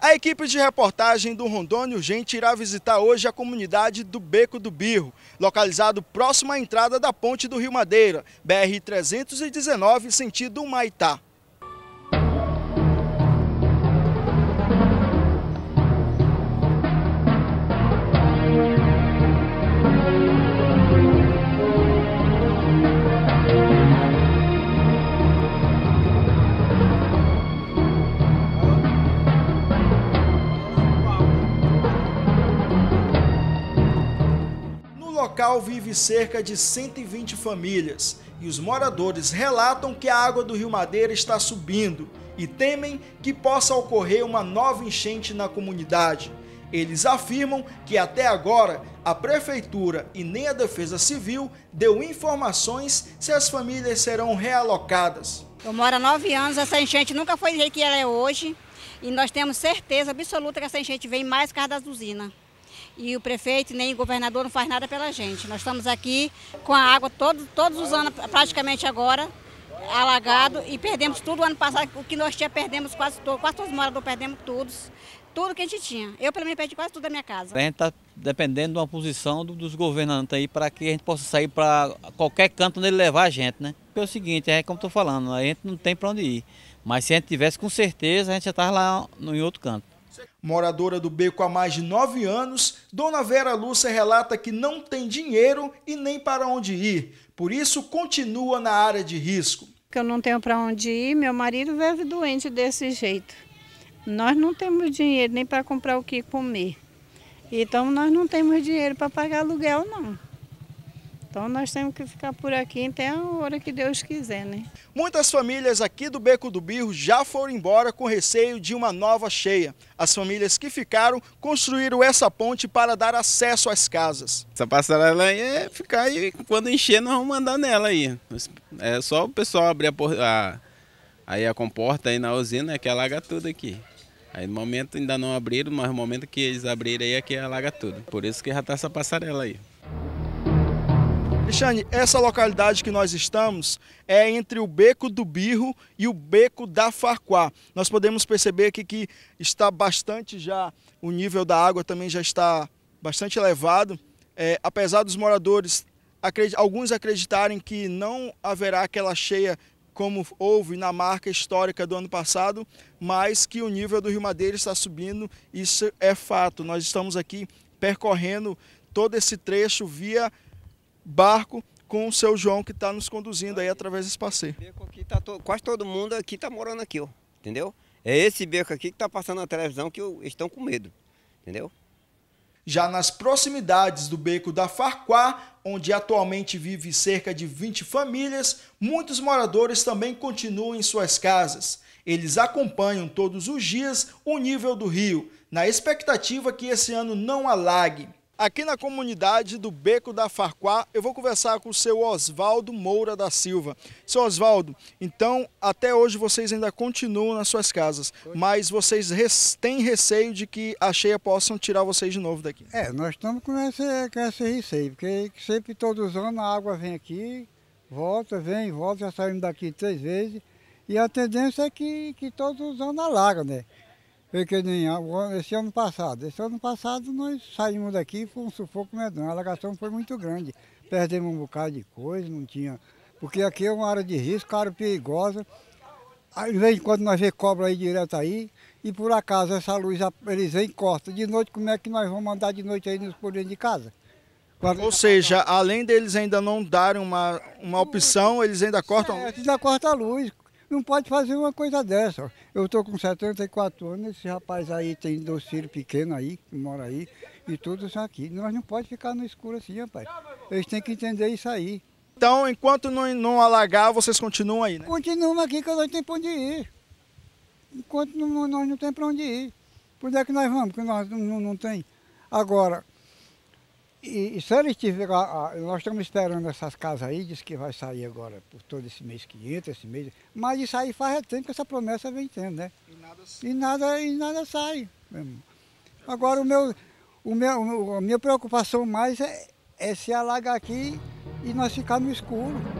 A equipe de reportagem do Rondônia Urgente irá visitar hoje a comunidade do Beco do Birro, localizado próximo à entrada da ponte do Rio Madeira, BR-319, sentido Maitá). local vive cerca de 120 famílias e os moradores relatam que a água do Rio Madeira está subindo e temem que possa ocorrer uma nova enchente na comunidade. Eles afirmam que até agora a prefeitura e nem a Defesa Civil deu informações se as famílias serão realocadas. Eu moro há nove anos, essa enchente nunca foi do jeito que ela é hoje e nós temos certeza absoluta que essa enchente vem mais por causa das usinas e o prefeito nem o governador não faz nada pela gente. Nós estamos aqui com a água todo, todos os anos, praticamente agora, alagado e perdemos tudo. O ano passado, o que nós tinha, perdemos quase todos, quase todos os moradores perdemos todos, tudo que a gente tinha. Eu, pelo menos, perdi quase tudo da minha casa. A gente está dependendo de uma posição dos governantes aí para que a gente possa sair para qualquer canto onde ele levar a gente, né? Porque é o seguinte, é como estou falando, a gente não tem para onde ir. Mas se a gente tivesse com certeza, a gente já estava lá em outro canto. Moradora do beco há mais de nove anos, Dona Vera Lúcia relata que não tem dinheiro e nem para onde ir, por isso continua na área de risco. Que eu não tenho para onde ir, meu marido vive doente desse jeito. Nós não temos dinheiro nem para comprar o que comer. Então nós não temos dinheiro para pagar aluguel, não. Então nós temos que ficar por aqui até a hora que Deus quiser, né? Muitas famílias aqui do Beco do Birro já foram embora com receio de uma nova cheia. As famílias que ficaram construíram essa ponte para dar acesso às casas. Essa passarela aí é ficar aí, quando encher nós vamos andar nela aí. É só o pessoal abrir a, a, aí a comporta aí na usina é que alaga tudo aqui. Aí no momento ainda não abriram, mas no momento que eles abrirem aí é que alaga tudo. Por isso que já está essa passarela aí. Michane, essa localidade que nós estamos é entre o Beco do Birro e o Beco da Farquá. Nós podemos perceber aqui que está bastante já, o nível da água também já está bastante elevado. É, apesar dos moradores, alguns acreditarem que não haverá aquela cheia como houve na marca histórica do ano passado, mas que o nível do Rio Madeira está subindo, isso é fato. Nós estamos aqui percorrendo todo esse trecho via barco com o seu João que está nos conduzindo aí através desse passeio. Aqui tá to... Quase todo mundo aqui está morando aqui, ó. entendeu? É esse beco aqui que está passando na televisão que estão com medo, entendeu? Já nas proximidades do beco da Farquá, onde atualmente vive cerca de 20 famílias, muitos moradores também continuam em suas casas. Eles acompanham todos os dias o nível do rio, na expectativa que esse ano não alague. Aqui na comunidade do Beco da Farquá, eu vou conversar com o seu Oswaldo Moura da Silva. Seu Oswaldo, então até hoje vocês ainda continuam nas suas casas, mas vocês res, têm receio de que a cheia possam tirar vocês de novo daqui? É, nós estamos com esse, com esse receio, porque sempre todos os anos a água vem aqui, volta, vem, volta, já saímos daqui três vezes, e a tendência é que, que todos os anos alaga, né? Porque nem esse ano passado. Esse ano passado nós saímos daqui e foi um sufoco medonho. A alagação foi muito grande. Perdemos um bocado de coisa, não tinha. Porque aqui é uma área de risco, área perigosa. Aí, de vez em quando nós vê cobra aí direto aí, e por acaso essa luz, eles vêm e cortam. De noite, como é que nós vamos andar de noite aí nos por dentro de casa? Quando Ou seja, além deles ainda não darem uma, uma opção, eles ainda cortam é, luz? Ainda cortam a luz não pode fazer uma coisa dessa. Eu estou com 74 anos, esse rapaz aí tem dois filhos pequenos aí, que mora aí, e todos aqui. Nós não pode ficar no escuro assim, rapaz. Eles têm que entender isso aí. Então, enquanto não, não alagar, vocês continuam aí, né? Continuamos aqui, que nós temos para onde ir. Enquanto não, nós não temos para onde ir. Por onde é que nós vamos, que nós não, não, não tem? Agora, e, e, se eles tiverem, nós estamos esperando essas casas aí, diz que vai sair agora por todo esse mês que entra, esse mês. Mas isso aí faz é tempo que essa promessa vem tendo, né? E nada, e nada, e nada sai. Mesmo. Agora o meu, o meu, a minha preocupação mais é, é se alagar aqui e nós ficar no escuro.